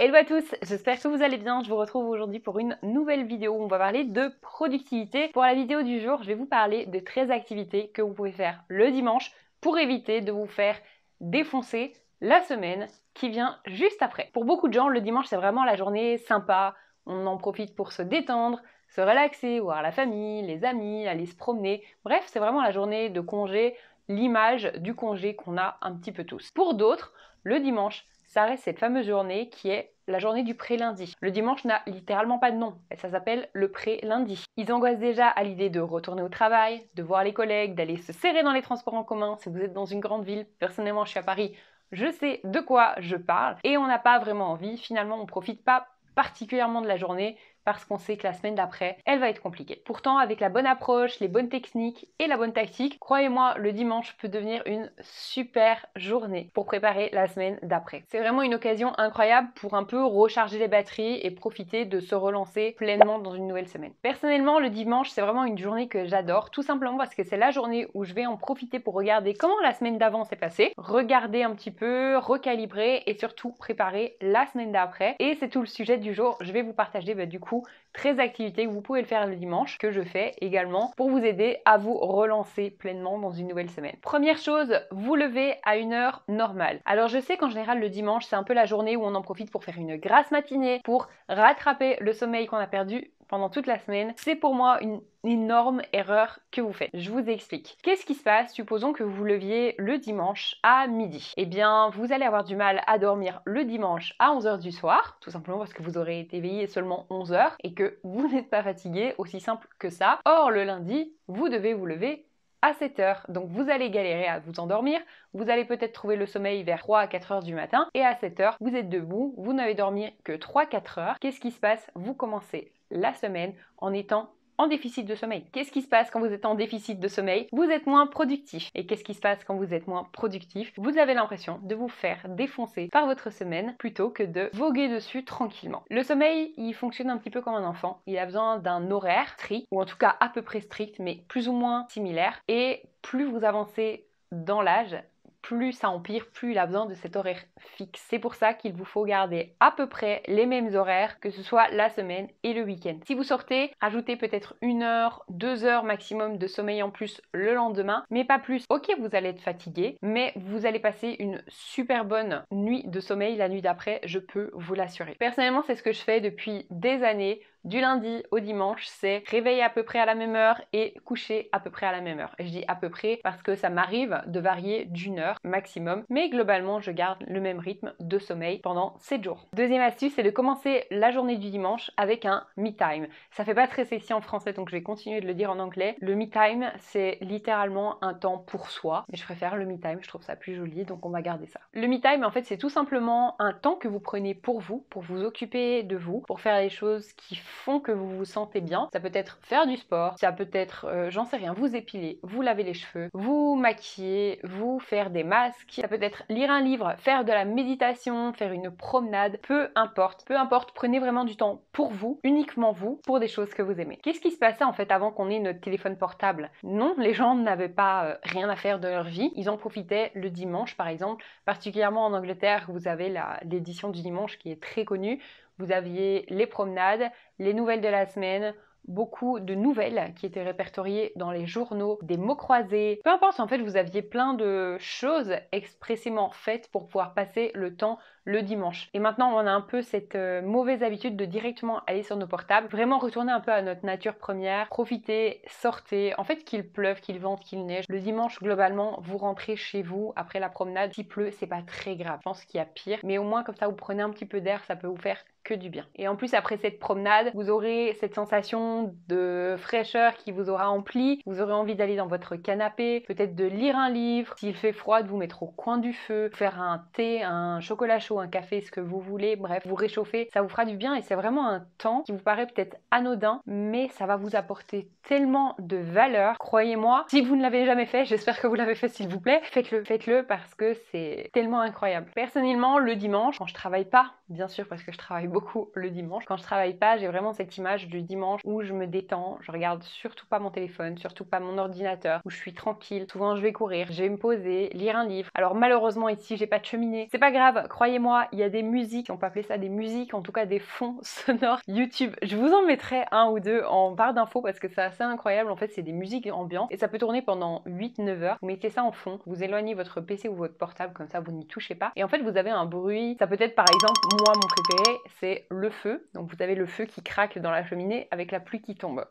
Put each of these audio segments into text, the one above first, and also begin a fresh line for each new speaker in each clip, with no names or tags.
Hello à tous, j'espère que vous allez bien. Je vous retrouve aujourd'hui pour une nouvelle vidéo où on va parler de productivité. Pour la vidéo du jour, je vais vous parler de 13 activités que vous pouvez faire le dimanche pour éviter de vous faire défoncer la semaine qui vient juste après. Pour beaucoup de gens, le dimanche c'est vraiment la journée sympa, on en profite pour se détendre, se relaxer, voir la famille, les amis, aller se promener. Bref, c'est vraiment la journée de congé, l'image du congé qu'on a un petit peu tous. Pour d'autres, le dimanche ça reste cette fameuse journée qui est la journée du pré-lundi. Le dimanche n'a littéralement pas de nom, et ça s'appelle le pré-lundi. Ils angoissent déjà à l'idée de retourner au travail, de voir les collègues, d'aller se serrer dans les transports en commun si vous êtes dans une grande ville. Personnellement, je suis à Paris, je sais de quoi je parle, et on n'a pas vraiment envie. Finalement, on ne profite pas particulièrement de la journée, parce qu'on sait que la semaine d'après, elle va être compliquée. Pourtant, avec la bonne approche, les bonnes techniques et la bonne tactique, croyez-moi, le dimanche peut devenir une super journée pour préparer la semaine d'après. C'est vraiment une occasion incroyable pour un peu recharger les batteries et profiter de se relancer pleinement dans une nouvelle semaine. Personnellement, le dimanche, c'est vraiment une journée que j'adore, tout simplement parce que c'est la journée où je vais en profiter pour regarder comment la semaine d'avant s'est passée, regarder un petit peu, recalibrer et surtout préparer la semaine d'après. Et c'est tout le sujet du jour. Je vais vous partager bah, du coup très activité, que vous pouvez le faire le dimanche, que je fais également pour vous aider à vous relancer pleinement dans une nouvelle semaine. Première chose, vous levez à une heure normale. Alors je sais qu'en général le dimanche, c'est un peu la journée où on en profite pour faire une grasse matinée, pour rattraper le sommeil qu'on a perdu pendant toute la semaine, c'est pour moi une énorme erreur que vous faites. Je vous explique. Qu'est-ce qui se passe Supposons que vous leviez le dimanche à midi. Eh bien, vous allez avoir du mal à dormir le dimanche à 11h du soir, tout simplement parce que vous aurez été éveillé seulement 11h et que vous n'êtes pas fatigué, aussi simple que ça. Or, le lundi, vous devez vous lever à 7 h Donc vous allez galérer à vous endormir, vous allez peut-être trouver le sommeil vers 3 à 4 heures du matin et à 7 h vous êtes debout, vous n'avez dormi que 3 4 heures. Qu'est-ce qui se passe Vous commencez la semaine en étant en déficit de sommeil. Qu'est-ce qui se passe quand vous êtes en déficit de sommeil Vous êtes moins productif. Et qu'est-ce qui se passe quand vous êtes moins productif Vous avez l'impression de vous faire défoncer par votre semaine plutôt que de voguer dessus tranquillement. Le sommeil, il fonctionne un petit peu comme un enfant. Il a besoin d'un horaire strict, ou en tout cas à peu près strict, mais plus ou moins similaire. Et plus vous avancez dans l'âge, plus ça empire, plus il a besoin de cet horaire fixe. C'est pour ça qu'il vous faut garder à peu près les mêmes horaires, que ce soit la semaine et le week-end. Si vous sortez, ajoutez peut-être une heure, deux heures maximum de sommeil en plus le lendemain, mais pas plus. Ok, vous allez être fatigué, mais vous allez passer une super bonne nuit de sommeil la nuit d'après, je peux vous l'assurer. Personnellement, c'est ce que je fais depuis des années du lundi au dimanche, c'est réveiller à peu près à la même heure et coucher à peu près à la même heure. Et je dis à peu près parce que ça m'arrive de varier d'une heure maximum, mais globalement, je garde le même rythme de sommeil pendant 7 jours. Deuxième astuce, c'est de commencer la journée du dimanche avec un me time. Ça fait pas très sexy en français, donc je vais continuer de le dire en anglais. Le me time, c'est littéralement un temps pour soi, mais je préfère le me time, je trouve ça plus joli, donc on va garder ça. Le me time, en fait, c'est tout simplement un temps que vous prenez pour vous, pour vous occuper de vous, pour faire les choses qui font que vous vous sentez bien. Ça peut être faire du sport, ça peut être, euh, j'en sais rien, vous épiler, vous laver les cheveux, vous maquiller, vous faire des masques, ça peut être lire un livre, faire de la méditation, faire une promenade, peu importe, peu importe, prenez vraiment du temps pour vous, uniquement vous, pour des choses que vous aimez. Qu'est-ce qui se passait en fait avant qu'on ait notre téléphone portable Non, les gens n'avaient pas euh, rien à faire de leur vie, ils en profitaient le dimanche par exemple, particulièrement en Angleterre, vous avez l'édition du dimanche qui est très connue vous aviez les promenades, les nouvelles de la semaine, beaucoup de nouvelles qui étaient répertoriées dans les journaux, des mots croisés. Peu importe, en fait, vous aviez plein de choses expressément faites pour pouvoir passer le temps le dimanche. Et maintenant, on a un peu cette euh, mauvaise habitude de directement aller sur nos portables, vraiment retourner un peu à notre nature première, profiter, sortez. En fait, qu'il pleuve, qu'il vente, qu'il neige, le dimanche, globalement, vous rentrez chez vous après la promenade. S'il pleut, c'est pas très grave. Je pense qu'il y a pire, mais au moins, comme ça, vous prenez un petit peu d'air, ça peut vous faire que du bien. Et en plus, après cette promenade, vous aurez cette sensation de fraîcheur qui vous aura empli. Vous aurez envie d'aller dans votre canapé, peut-être de lire un livre. S'il fait froid, de vous mettre au coin du feu, faire un thé, un chocolat chaud, un café, ce que vous voulez, bref, vous réchauffez, ça vous fera du bien et c'est vraiment un temps qui vous paraît peut-être anodin, mais ça va vous apporter tellement de valeur. Croyez-moi, si vous ne l'avez jamais fait, j'espère que vous l'avez fait s'il vous plaît, faites-le, faites-le parce que c'est tellement incroyable. Personnellement, le dimanche, quand je travaille pas, bien sûr parce que je travaille beaucoup le dimanche, quand je travaille pas, j'ai vraiment cette image du dimanche où je me détends, je regarde surtout pas mon téléphone, surtout pas mon ordinateur, où je suis tranquille, souvent je vais courir, je vais me poser, lire un livre. Alors malheureusement ici, j'ai pas de cheminée. C'est pas grave, croyez-moi il y a des musiques, on peut appeler ça des musiques, en tout cas des fonds sonores YouTube. Je vous en mettrai un ou deux en barre d'infos parce que c'est assez incroyable. En fait, c'est des musiques ambiantes et ça peut tourner pendant 8-9 heures. Vous mettez ça en fond, vous éloignez votre PC ou votre portable, comme ça vous n'y touchez pas. Et en fait, vous avez un bruit. Ça peut être par exemple, moi, mon préféré, c'est le feu. Donc vous avez le feu qui craque dans la cheminée avec la pluie qui tombe.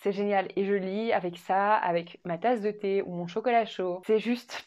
C'est génial. Et je avec ça, avec ma tasse de thé ou mon chocolat chaud. C'est juste.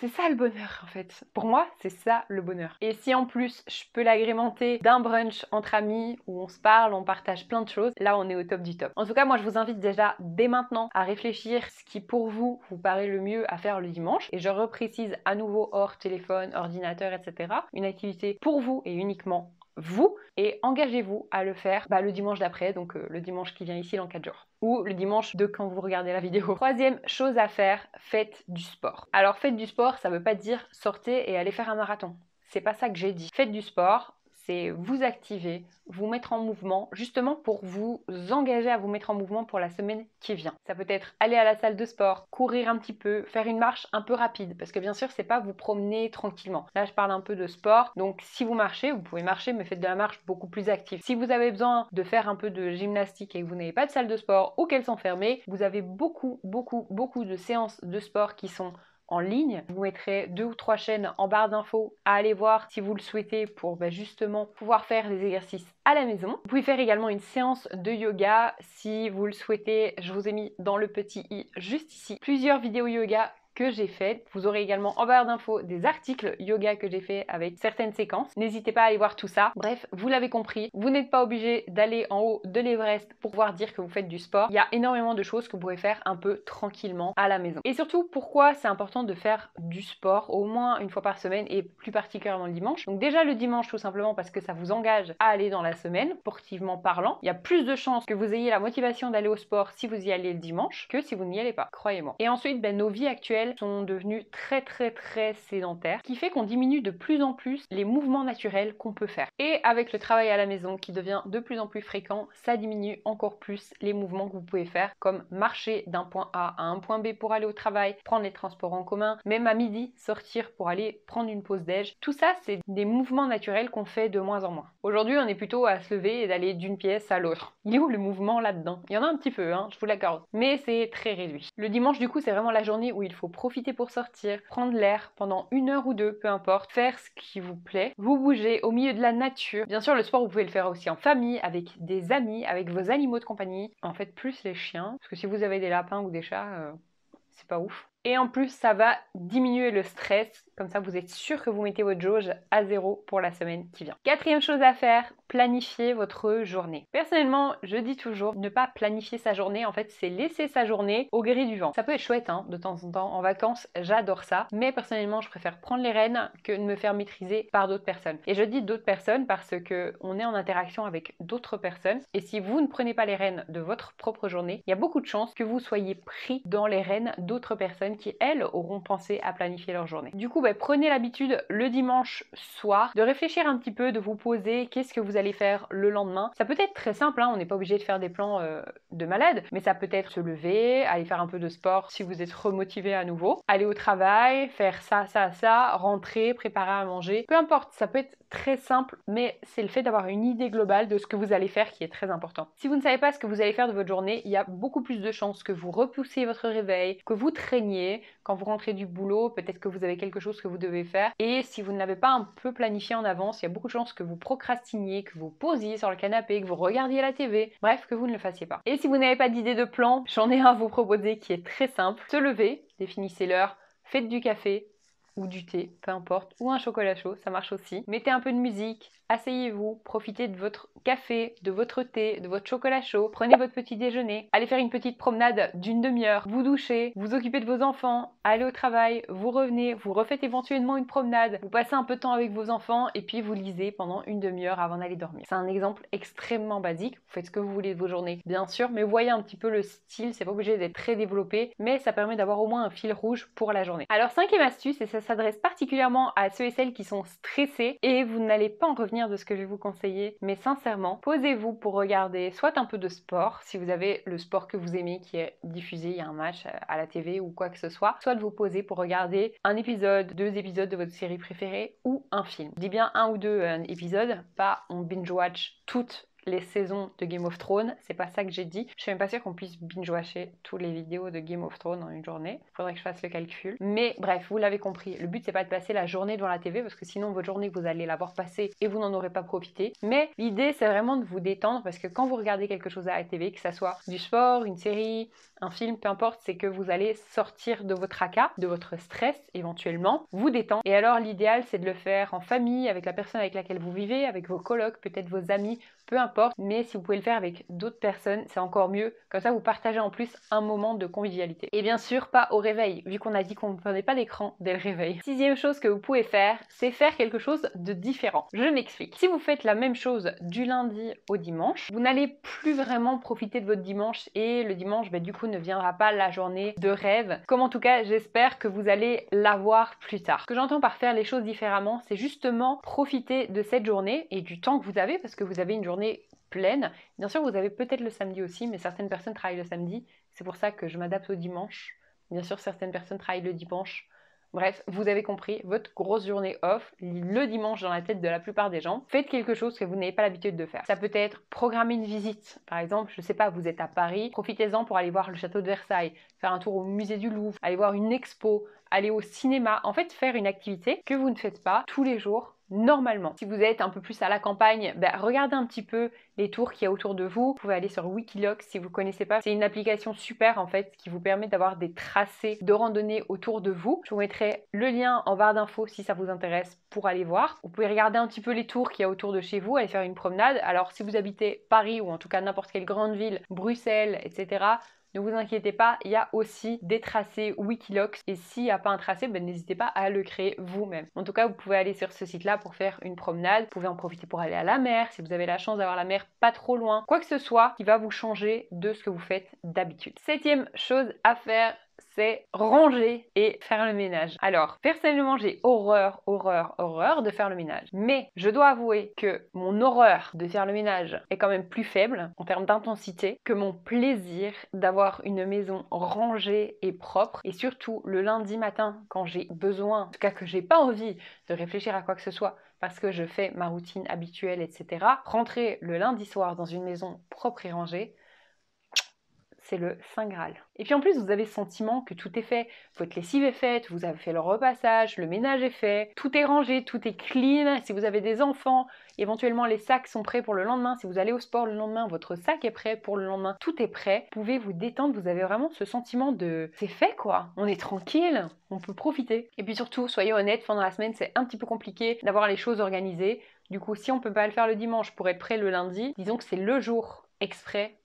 C'est ça le bonheur en fait. Pour moi, c'est ça le bonheur. Et si en plus je peux l'agrémenter d'un brunch entre amis où on se parle, on partage plein de choses, là on est au top du top. En tout cas, moi je vous invite déjà dès maintenant à réfléchir ce qui pour vous vous paraît le mieux à faire le dimanche. Et je reprécise à nouveau hors téléphone, ordinateur, etc. Une activité pour vous et uniquement vous et engagez-vous à le faire bah, le dimanche d'après, donc euh, le dimanche qui vient ici dans 4 jours, ou le dimanche de quand vous regardez la vidéo. Troisième chose à faire, faites du sport. Alors faites du sport, ça veut pas dire sortez et allez faire un marathon. C'est pas ça que j'ai dit. Faites du sport, c'est vous activer, vous mettre en mouvement, justement pour vous engager à vous mettre en mouvement pour la semaine qui vient. Ça peut être aller à la salle de sport, courir un petit peu, faire une marche un peu rapide, parce que bien sûr, c'est pas vous promener tranquillement. Là, je parle un peu de sport, donc si vous marchez, vous pouvez marcher, mais faites de la marche beaucoup plus active. Si vous avez besoin de faire un peu de gymnastique et que vous n'avez pas de salle de sport ou qu'elles sont fermées, vous avez beaucoup, beaucoup, beaucoup de séances de sport qui sont en ligne. vous mettrai deux ou trois chaînes en barre d'infos à aller voir si vous le souhaitez pour bah, justement pouvoir faire des exercices à la maison. Vous pouvez faire également une séance de yoga si vous le souhaitez. Je vous ai mis dans le petit i juste ici plusieurs vidéos yoga j'ai fait. Vous aurez également en barre d'infos des articles yoga que j'ai fait avec certaines séquences. N'hésitez pas à aller voir tout ça. Bref, vous l'avez compris, vous n'êtes pas obligé d'aller en haut de l'Everest pour pouvoir dire que vous faites du sport. Il y a énormément de choses que vous pouvez faire un peu tranquillement à la maison. Et surtout, pourquoi c'est important de faire du sport au moins une fois par semaine et plus particulièrement le dimanche. Donc déjà le dimanche tout simplement parce que ça vous engage à aller dans la semaine, sportivement parlant. Il y a plus de chances que vous ayez la motivation d'aller au sport si vous y allez le dimanche que si vous n'y allez pas, croyez-moi. Et ensuite, ben, nos vies actuelles sont devenus très très très sédentaires, ce qui fait qu'on diminue de plus en plus les mouvements naturels qu'on peut faire. Et avec le travail à la maison qui devient de plus en plus fréquent, ça diminue encore plus les mouvements que vous pouvez faire, comme marcher d'un point A à un point B pour aller au travail, prendre les transports en commun, même à midi sortir pour aller prendre une pause déj. Tout ça, c'est des mouvements naturels qu'on fait de moins en moins. Aujourd'hui, on est plutôt à se lever et d'aller d'une pièce à l'autre. Il est où le mouvement là-dedans Il y en a un petit peu, hein, je vous l'accorde, mais c'est très réduit. Le dimanche, du coup, c'est vraiment la journée où il faut profiter pour sortir, prendre l'air pendant une heure ou deux, peu importe, faire ce qui vous plaît, vous bouger au milieu de la nature. Bien sûr, le sport, vous pouvez le faire aussi en famille, avec des amis, avec vos animaux de compagnie. En fait, plus les chiens, parce que si vous avez des lapins ou des chats, euh, c'est pas ouf. Et en plus, ça va diminuer le stress. Comme ça, vous êtes sûr que vous mettez votre jauge à zéro pour la semaine qui vient. Quatrième chose à faire, planifier votre journée. Personnellement, je dis toujours, ne pas planifier sa journée, en fait, c'est laisser sa journée au gré du vent. Ça peut être chouette, hein, de temps en temps, en vacances, j'adore ça. Mais personnellement, je préfère prendre les rênes que de me faire maîtriser par d'autres personnes. Et je dis d'autres personnes parce que on est en interaction avec d'autres personnes. Et si vous ne prenez pas les rênes de votre propre journée, il y a beaucoup de chances que vous soyez pris dans les rênes d'autres personnes qui, elles, auront pensé à planifier leur journée. Du coup, bah, prenez l'habitude le dimanche soir de réfléchir un petit peu, de vous poser qu'est-ce que vous allez faire le lendemain. Ça peut être très simple, hein, on n'est pas obligé de faire des plans euh, de malade, mais ça peut être se lever, aller faire un peu de sport si vous êtes remotivé à nouveau, aller au travail, faire ça, ça, ça, rentrer, préparer à manger, peu importe, ça peut être très simple, mais c'est le fait d'avoir une idée globale de ce que vous allez faire qui est très important. Si vous ne savez pas ce que vous allez faire de votre journée, il y a beaucoup plus de chances que vous repoussiez votre réveil, que vous traîniez, quand vous rentrez du boulot, peut-être que vous avez quelque chose que vous devez faire. Et si vous ne l'avez pas un peu planifié en avance, il y a beaucoup de chances que vous procrastiniez, que vous posiez sur le canapé, que vous regardiez la TV, bref, que vous ne le fassiez pas. Et si vous n'avez pas d'idée de plan, j'en ai un à vous proposer qui est très simple. Se lever, définissez l'heure, faites du café, ou du thé, peu importe, ou un chocolat chaud, ça marche aussi. Mettez un peu de musique, asseyez-vous, profitez de votre café, de votre thé, de votre chocolat chaud, prenez votre petit déjeuner, allez faire une petite promenade d'une demi-heure, vous douchez, vous occupez de vos enfants, allez au travail, vous revenez, vous refaites éventuellement une promenade, vous passez un peu de temps avec vos enfants et puis vous lisez pendant une demi-heure avant d'aller dormir. C'est un exemple extrêmement basique, vous faites ce que vous voulez de vos journées, bien sûr, mais voyez un petit peu le style, c'est pas obligé d'être très développé, mais ça permet d'avoir au moins un fil rouge pour la journée. Alors cinquième astuce, et ça s'adresse particulièrement à ceux et celles qui sont stressés et vous n'allez pas en revenir de ce que je vais vous conseiller, mais sincèrement, posez-vous pour regarder soit un peu de sport, si vous avez le sport que vous aimez qui est diffusé, il y a un match euh, à la TV ou quoi que ce soit, soit de vous poser pour regarder un épisode, deux épisodes de votre série préférée ou un film. Je dis bien un ou deux euh, épisodes, pas on binge-watch toute les saisons de Game of Thrones. C'est pas ça que j'ai dit. Je suis même pas sûre qu'on puisse binge-watcher tous les vidéos de Game of Thrones en une journée. Faudrait que je fasse le calcul. Mais bref, vous l'avez compris. Le but, c'est pas de passer la journée devant la TV parce que sinon, votre journée, vous allez l'avoir passée et vous n'en aurez pas profité. Mais l'idée, c'est vraiment de vous détendre parce que quand vous regardez quelque chose à la TV, que ça soit du sport, une série, un film, peu importe, c'est que vous allez sortir de votre tracas, de votre stress éventuellement, vous détendre. Et alors, l'idéal, c'est de le faire en famille, avec la personne avec laquelle vous vivez, avec vos colocs, peut-être vos amis, peu importe mais si vous pouvez le faire avec d'autres personnes, c'est encore mieux. Comme ça, vous partagez en plus un moment de convivialité. Et bien sûr, pas au réveil, vu qu'on a dit qu'on ne prenait pas d'écran dès le réveil. Sixième chose que vous pouvez faire, c'est faire quelque chose de différent. Je m'explique. Si vous faites la même chose du lundi au dimanche, vous n'allez plus vraiment profiter de votre dimanche et le dimanche, ben, du coup, ne viendra pas la journée de rêve. Comme en tout cas, j'espère que vous allez l'avoir plus tard. Ce que j'entends par faire les choses différemment, c'est justement profiter de cette journée et du temps que vous avez parce que vous avez une journée pleine. Bien sûr, vous avez peut-être le samedi aussi, mais certaines personnes travaillent le samedi. C'est pour ça que je m'adapte au dimanche. Bien sûr, certaines personnes travaillent le dimanche. Bref, vous avez compris, votre grosse journée off, le dimanche dans la tête de la plupart des gens, faites quelque chose que vous n'avez pas l'habitude de faire. Ça peut être programmer une visite, par exemple, je ne sais pas, vous êtes à Paris, profitez-en pour aller voir le château de Versailles, faire un tour au musée du Louvre, aller voir une expo, aller au cinéma, en fait faire une activité que vous ne faites pas tous les jours normalement. Si vous êtes un peu plus à la campagne, bah, regardez un petit peu les tours qu'il y a autour de vous. Vous pouvez aller sur Wikiloc si vous ne connaissez pas. C'est une application super en fait qui vous permet d'avoir des tracés de randonnée autour de vous. Je vous mettrai le lien en barre d'infos si ça vous intéresse pour aller voir. Vous pouvez regarder un petit peu les tours qu'il y a autour de chez vous, aller faire une promenade. Alors si vous habitez Paris ou en tout cas n'importe quelle grande ville, Bruxelles, etc. Ne vous inquiétez pas, il y a aussi des tracés Wikilocs et s'il n'y a pas un tracé, ben, n'hésitez pas à le créer vous-même. En tout cas, vous pouvez aller sur ce site-là pour faire une promenade, vous pouvez en profiter pour aller à la mer, si vous avez la chance d'avoir la mer pas trop loin, quoi que ce soit qui va vous changer de ce que vous faites d'habitude. Septième chose à faire, ranger et faire le ménage. Alors, personnellement, j'ai horreur, horreur, horreur de faire le ménage. Mais je dois avouer que mon horreur de faire le ménage est quand même plus faible en termes d'intensité que mon plaisir d'avoir une maison rangée et propre. Et surtout, le lundi matin, quand j'ai besoin, en tout cas que j'ai pas envie de réfléchir à quoi que ce soit, parce que je fais ma routine habituelle, etc. Rentrer le lundi soir dans une maison propre et rangée, c'est le Saint Graal. Et puis en plus, vous avez le sentiment que tout est fait. Votre lessive est faite, vous avez fait le repassage, le ménage est fait, tout est rangé, tout est clean. Si vous avez des enfants, éventuellement les sacs sont prêts pour le lendemain. Si vous allez au sport le lendemain, votre sac est prêt pour le lendemain. Tout est prêt. Vous pouvez vous détendre, vous avez vraiment ce sentiment de c'est fait quoi. On est tranquille, on peut profiter. Et puis surtout, soyez honnête, pendant la semaine, c'est un petit peu compliqué d'avoir les choses organisées. Du coup, si on ne peut pas le faire le dimanche pour être prêt le lundi, disons que c'est le jour exprès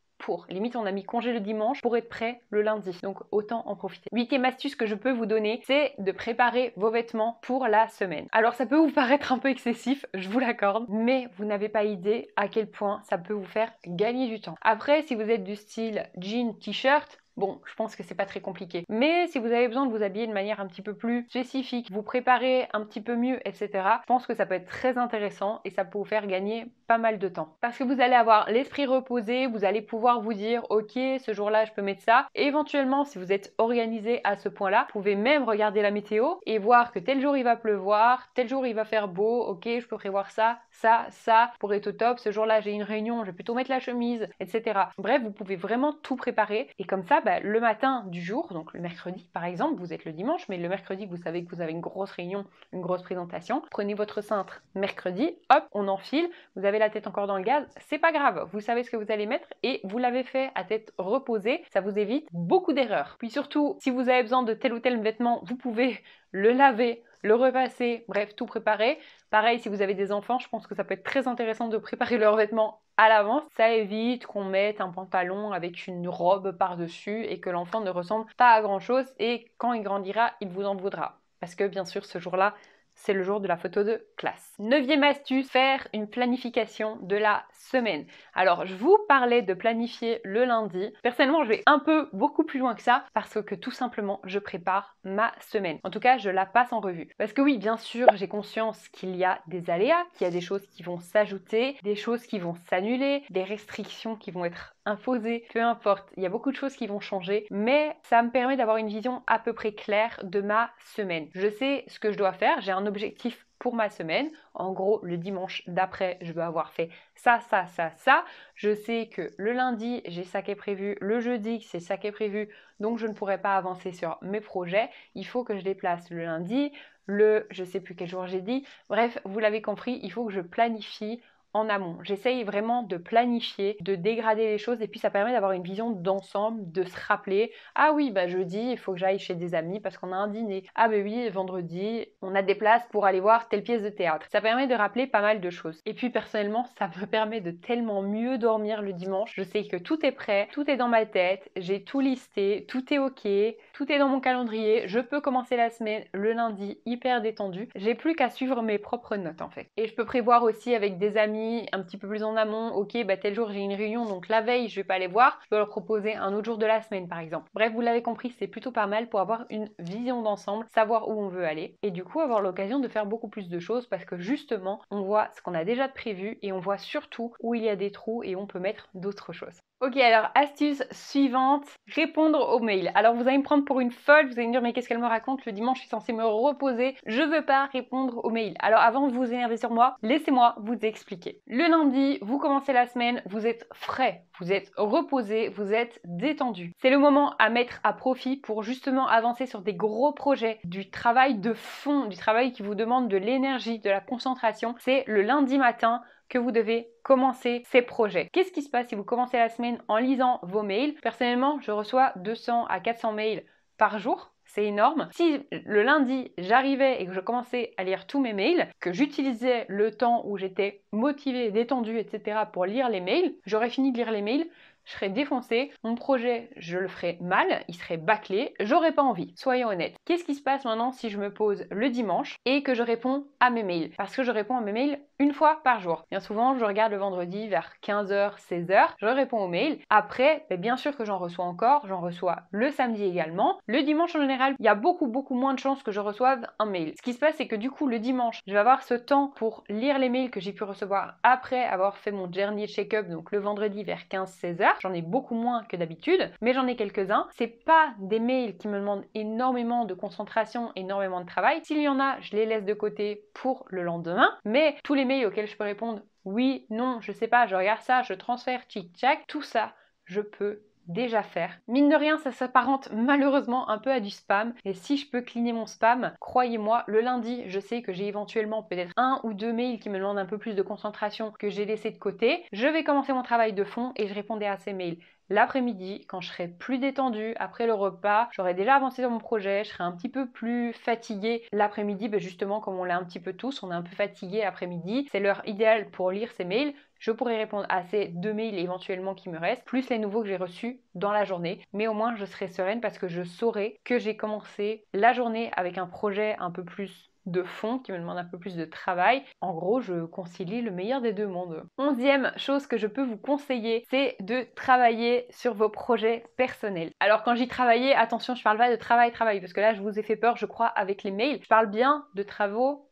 Limite, on a mis congé le dimanche pour être prêt le lundi. Donc autant en profiter. Huitième astuce que je peux vous donner, c'est de préparer vos vêtements pour la semaine. Alors ça peut vous paraître un peu excessif, je vous l'accorde, mais vous n'avez pas idée à quel point ça peut vous faire gagner du temps. Après, si vous êtes du style jean, t-shirt, Bon, je pense que c'est pas très compliqué. Mais si vous avez besoin de vous habiller de manière un petit peu plus spécifique, vous préparer un petit peu mieux, etc., je pense que ça peut être très intéressant et ça peut vous faire gagner pas mal de temps. Parce que vous allez avoir l'esprit reposé, vous allez pouvoir vous dire, ok, ce jour-là, je peux mettre ça. éventuellement, si vous êtes organisé à ce point-là, vous pouvez même regarder la météo et voir que tel jour il va pleuvoir, tel jour il va faire beau, ok, je peux prévoir ça, ça, ça pour être au top. Ce jour-là, j'ai une réunion, je vais plutôt mettre la chemise, etc. Bref, vous pouvez vraiment tout préparer. Et comme ça, bah, le matin du jour, donc le mercredi par exemple, vous êtes le dimanche, mais le mercredi, vous savez que vous avez une grosse réunion, une grosse présentation. Prenez votre cintre mercredi, hop, on enfile. Vous avez la tête encore dans le gaz, c'est pas grave. Vous savez ce que vous allez mettre et vous l'avez fait à tête reposée. Ça vous évite beaucoup d'erreurs. Puis surtout, si vous avez besoin de tel ou tel vêtement, vous pouvez le laver le repasser, bref, tout préparer. Pareil, si vous avez des enfants, je pense que ça peut être très intéressant de préparer leurs vêtements à l'avance. Ça évite qu'on mette un pantalon avec une robe par-dessus et que l'enfant ne ressemble pas à grand-chose et quand il grandira, il vous en voudra. Parce que bien sûr, ce jour-là, c'est le jour de la photo de classe. Neuvième astuce, faire une planification de la semaine. Alors, je vous parlais de planifier le lundi. Personnellement, je vais un peu beaucoup plus loin que ça parce que tout simplement, je prépare ma semaine. En tout cas, je la passe en revue. Parce que oui, bien sûr, j'ai conscience qu'il y a des aléas, qu'il y a des choses qui vont s'ajouter, des choses qui vont s'annuler, des restrictions qui vont être imposé, peu importe. Il y a beaucoup de choses qui vont changer, mais ça me permet d'avoir une vision à peu près claire de ma semaine. Je sais ce que je dois faire, j'ai un objectif pour ma semaine. En gros, le dimanche d'après, je veux avoir fait ça, ça, ça, ça. Je sais que le lundi, j'ai ça qui est prévu. Le jeudi, c'est ça qui est prévu. Donc, je ne pourrai pas avancer sur mes projets. Il faut que je déplace le lundi, le je sais plus quel jour j'ai dit. Bref, vous l'avez compris, il faut que je planifie en amont. J'essaye vraiment de planifier, de dégrader les choses et puis ça permet d'avoir une vision d'ensemble, de se rappeler ah oui, bah jeudi, il faut que j'aille chez des amis parce qu'on a un dîner. Ah bah oui, vendredi, on a des places pour aller voir telle pièce de théâtre. Ça permet de rappeler pas mal de choses. Et puis personnellement, ça me permet de tellement mieux dormir le dimanche. Je sais que tout est prêt, tout est dans ma tête, j'ai tout listé, tout est OK, tout est dans mon calendrier, je peux commencer la semaine le lundi hyper détendu. J'ai plus qu'à suivre mes propres notes en fait. Et je peux prévoir aussi avec des amis un petit peu plus en amont, ok, bah tel jour j'ai une réunion, donc la veille je vais pas aller voir, je peux leur proposer un autre jour de la semaine par exemple. Bref, vous l'avez compris, c'est plutôt pas mal pour avoir une vision d'ensemble, savoir où on veut aller et du coup avoir l'occasion de faire beaucoup plus de choses parce que justement on voit ce qu'on a déjà prévu et on voit surtout où il y a des trous et on peut mettre d'autres choses. Ok, alors astuce suivante, répondre aux mails. Alors vous allez me prendre pour une folle, vous allez me dire mais qu'est-ce qu'elle me raconte Le dimanche je suis censée me reposer, je veux pas répondre aux mails. Alors avant de vous énerver sur moi, laissez-moi vous expliquer. Le lundi, vous commencez la semaine, vous êtes frais, vous êtes reposé, vous êtes détendu. C'est le moment à mettre à profit pour justement avancer sur des gros projets, du travail de fond, du travail qui vous demande de l'énergie, de la concentration. C'est le lundi matin que vous devez commencer ces projets. Qu'est-ce qui se passe si vous commencez la semaine en lisant vos mails Personnellement, je reçois 200 à 400 mails par jour c'est énorme. Si le lundi j'arrivais et que je commençais à lire tous mes mails, que j'utilisais le temps où j'étais motivée, détendue, etc. pour lire les mails, j'aurais fini de lire les mails, je serais défoncée, mon projet, je le ferais mal, il serait bâclé, j'aurais pas envie, soyons honnêtes. Qu'est-ce qui se passe maintenant si je me pose le dimanche et que je réponds à mes mails Parce que je réponds à mes mails une fois par jour. Bien souvent, je regarde le vendredi vers 15h, 16h, je réponds aux mails. Après, ben, bien sûr que j'en reçois encore, j'en reçois le samedi également. Le dimanche, en général, il y a beaucoup, beaucoup moins de chances que je reçoive un mail. Ce qui se passe, c'est que du coup, le dimanche, je vais avoir ce temps pour lire les mails que j'ai pu recevoir après avoir fait mon dernier check-up, donc le vendredi vers 15-16h. J'en ai beaucoup moins que d'habitude, mais j'en ai quelques-uns. C'est pas des mails qui me demandent énormément de concentration, énormément de travail. S'il y en a, je les laisse de côté pour le lendemain, mais tous les mails auquel je peux répondre oui, non, je sais pas, je regarde ça, je transfère, tic-tac, tout ça, je peux déjà faire. Mine de rien, ça s'apparente malheureusement un peu à du spam. Et si je peux cliner mon spam, croyez-moi, le lundi, je sais que j'ai éventuellement peut-être un ou deux mails qui me demandent un peu plus de concentration que j'ai laissé de côté. Je vais commencer mon travail de fond et je répondrai à ces mails l'après-midi, quand je serai plus détendue après le repas, j'aurai déjà avancé dans mon projet, je serai un petit peu plus fatiguée l'après-midi, ben, justement comme on l'a un petit peu tous, on est un peu fatigué après midi c'est l'heure idéale pour lire ces mails, je pourrais répondre à ces deux mails éventuellement qui me restent, plus les nouveaux que j'ai reçus dans la journée. Mais au moins, je serai sereine parce que je saurai que j'ai commencé la journée avec un projet un peu plus de fond qui me demande un peu plus de travail. En gros, je concilie le meilleur des deux mondes. Onzième chose que je peux vous conseiller, c'est de travailler sur vos projets personnels. Alors quand j'y travaillais, attention, je parle pas de travail, travail, parce que là, je vous ai fait peur, je crois, avec les mails. Je parle bien de travaux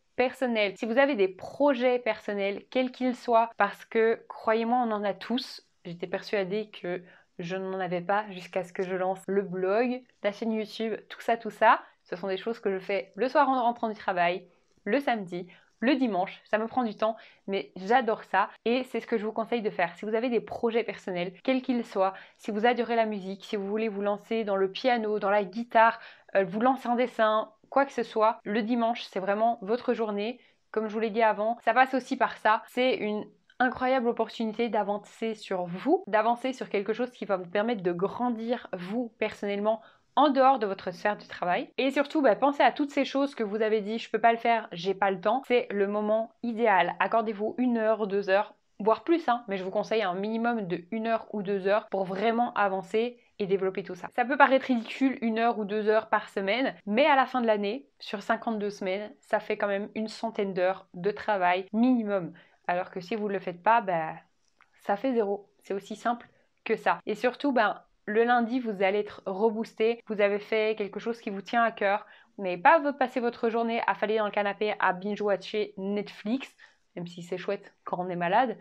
si vous avez des projets personnels, quels qu'ils soient, parce que croyez-moi, on en a tous. J'étais persuadée que je n'en avais pas jusqu'à ce que je lance le blog, la chaîne YouTube, tout ça, tout ça. Ce sont des choses que je fais le soir en rentrant du travail, le samedi, le dimanche. Ça me prend du temps, mais j'adore ça et c'est ce que je vous conseille de faire. Si vous avez des projets personnels, quels qu'ils soient, si vous adorez la musique, si vous voulez vous lancer dans le piano, dans la guitare, euh, vous lancer en dessin, quoi que ce soit, le dimanche, c'est vraiment votre journée. Comme je vous l'ai dit avant, ça passe aussi par ça. C'est une incroyable opportunité d'avancer sur vous, d'avancer sur quelque chose qui va vous permettre de grandir vous personnellement en dehors de votre sphère du travail. Et surtout, bah, pensez à toutes ces choses que vous avez dit, je peux pas le faire, j'ai pas le temps. C'est le moment idéal. Accordez-vous une heure, deux heures voire plus, hein, mais je vous conseille un minimum de 1 heure ou deux heures pour vraiment avancer et développer tout ça. Ça peut paraître ridicule, une heure ou deux heures par semaine, mais à la fin de l'année, sur 52 semaines, ça fait quand même une centaine d'heures de travail minimum. Alors que si vous ne le faites pas, bah, ça fait zéro. C'est aussi simple que ça. Et surtout, ben, le lundi, vous allez être reboosté, vous avez fait quelque chose qui vous tient à cœur, vous n'avez pas passer votre journée à faller dans le canapé à binge-watcher Netflix, même si c'est chouette quand on est malade,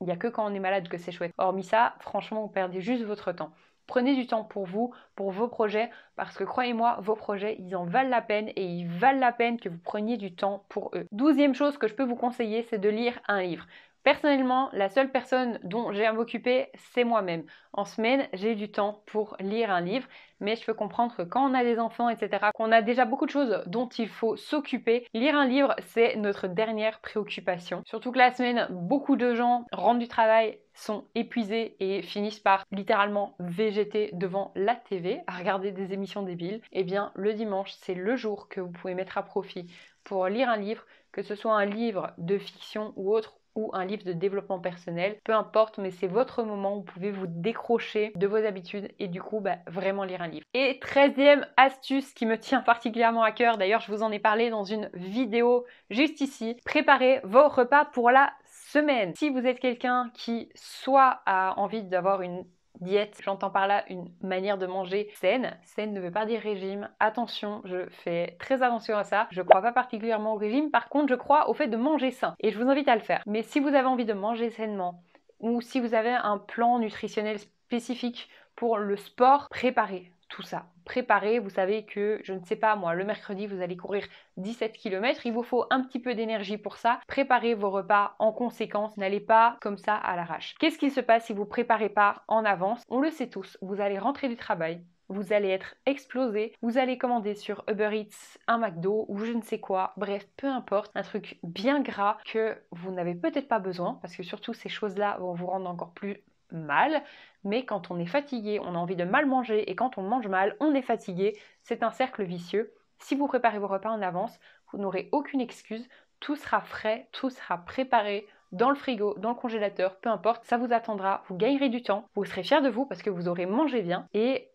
il n'y a que quand on est malade que c'est chouette. Hormis ça, franchement, vous perdez juste votre temps. Prenez du temps pour vous, pour vos projets, parce que croyez-moi, vos projets, ils en valent la peine et ils valent la peine que vous preniez du temps pour eux. Douzième chose que je peux vous conseiller, c'est de lire un livre. Personnellement, la seule personne dont j'ai à m'occuper, c'est moi-même. En semaine, j'ai du temps pour lire un livre, mais je peux comprendre que quand on a des enfants, etc., qu'on a déjà beaucoup de choses dont il faut s'occuper, lire un livre, c'est notre dernière préoccupation. Surtout que la semaine, beaucoup de gens rentrent du travail, sont épuisés et finissent par littéralement végéter devant la TV, à regarder des émissions débiles. Eh bien, le dimanche, c'est le jour que vous pouvez mettre à profit pour lire un livre, que ce soit un livre de fiction ou autre, un livre de développement personnel, peu importe, mais c'est votre moment où vous pouvez vous décrocher de vos habitudes et du coup bah, vraiment lire un livre. Et treizième astuce qui me tient particulièrement à cœur, d'ailleurs je vous en ai parlé dans une vidéo juste ici, préparez vos repas pour la semaine. Si vous êtes quelqu'un qui soit a envie d'avoir une diète. J'entends par là une manière de manger saine. Saine ne veut pas dire régime. Attention, je fais très attention à ça. Je crois pas particulièrement au régime. Par contre, je crois au fait de manger sain. Et je vous invite à le faire. Mais si vous avez envie de manger sainement, ou si vous avez un plan nutritionnel spécifique pour le sport, préparez tout ça préparer vous savez que, je ne sais pas moi, le mercredi, vous allez courir 17 km, il vous faut un petit peu d'énergie pour ça. Préparez vos repas en conséquence, n'allez pas comme ça à l'arrache. Qu'est-ce qui se passe si vous préparez pas en avance On le sait tous, vous allez rentrer du travail, vous allez être explosé, vous allez commander sur Uber Eats un McDo ou je ne sais quoi, bref, peu importe, un truc bien gras que vous n'avez peut-être pas besoin, parce que surtout ces choses-là vont vous rendre encore plus mal, mais quand on est fatigué, on a envie de mal manger, et quand on mange mal, on est fatigué, c'est un cercle vicieux. Si vous préparez vos repas en avance, vous n'aurez aucune excuse, tout sera frais, tout sera préparé, dans le frigo, dans le congélateur, peu importe, ça vous attendra, vous gagnerez du temps, vous serez fier de vous parce que vous aurez mangé bien et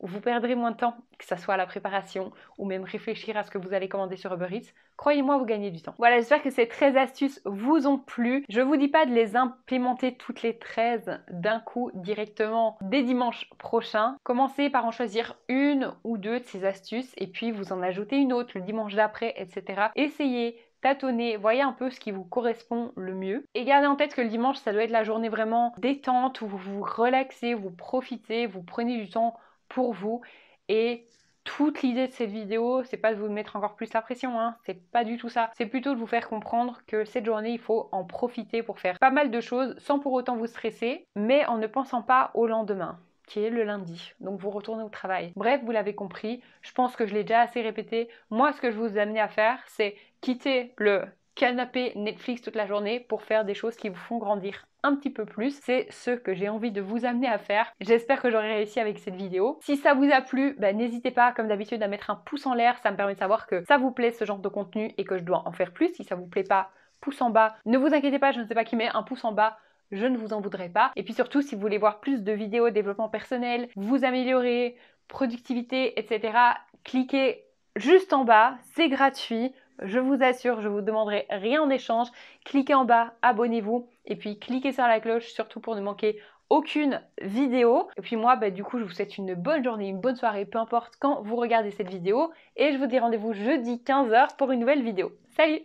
vous perdrez moins de temps, que ce soit à la préparation ou même réfléchir à ce que vous allez commander sur Uber Eats. Croyez-moi, vous gagnez du temps. Voilà, j'espère que ces 13 astuces vous ont plu. Je ne vous dis pas de les implémenter toutes les 13 d'un coup directement dès dimanche prochain. Commencez par en choisir une ou deux de ces astuces et puis vous en ajoutez une autre le dimanche d'après, etc. Essayez, tâtonnez, voyez un peu ce qui vous correspond le mieux. Et gardez en tête que le dimanche, ça doit être la journée vraiment détente où vous vous relaxez, vous profitez, vous prenez du temps pour vous. Et toute l'idée de cette vidéo, c'est pas de vous mettre encore plus la pression, hein. c'est pas du tout ça. C'est plutôt de vous faire comprendre que cette journée, il faut en profiter pour faire pas mal de choses sans pour autant vous stresser, mais en ne pensant pas au lendemain qui est le lundi. Donc vous retournez au travail. Bref, vous l'avez compris, je pense que je l'ai déjà assez répété. Moi, ce que je vous ai amené à faire, c'est quitter le canapé Netflix toute la journée pour faire des choses qui vous font grandir un petit peu plus. C'est ce que j'ai envie de vous amener à faire. J'espère que j'aurai réussi avec cette vidéo. Si ça vous a plu, bah, n'hésitez pas comme d'habitude à mettre un pouce en l'air. Ça me permet de savoir que ça vous plaît ce genre de contenu et que je dois en faire plus. Si ça vous plaît pas, pouce en bas. Ne vous inquiétez pas, je ne sais pas qui met un pouce en bas je ne vous en voudrais pas. Et puis surtout, si vous voulez voir plus de vidéos développement personnel, vous améliorer, productivité, etc., cliquez juste en bas, c'est gratuit. Je vous assure, je ne vous demanderai rien en échange. Cliquez en bas, abonnez-vous et puis cliquez sur la cloche surtout pour ne manquer aucune vidéo. Et puis moi, bah, du coup, je vous souhaite une bonne journée, une bonne soirée, peu importe quand vous regardez cette vidéo. Et je vous dis rendez-vous jeudi 15h pour une nouvelle vidéo. Salut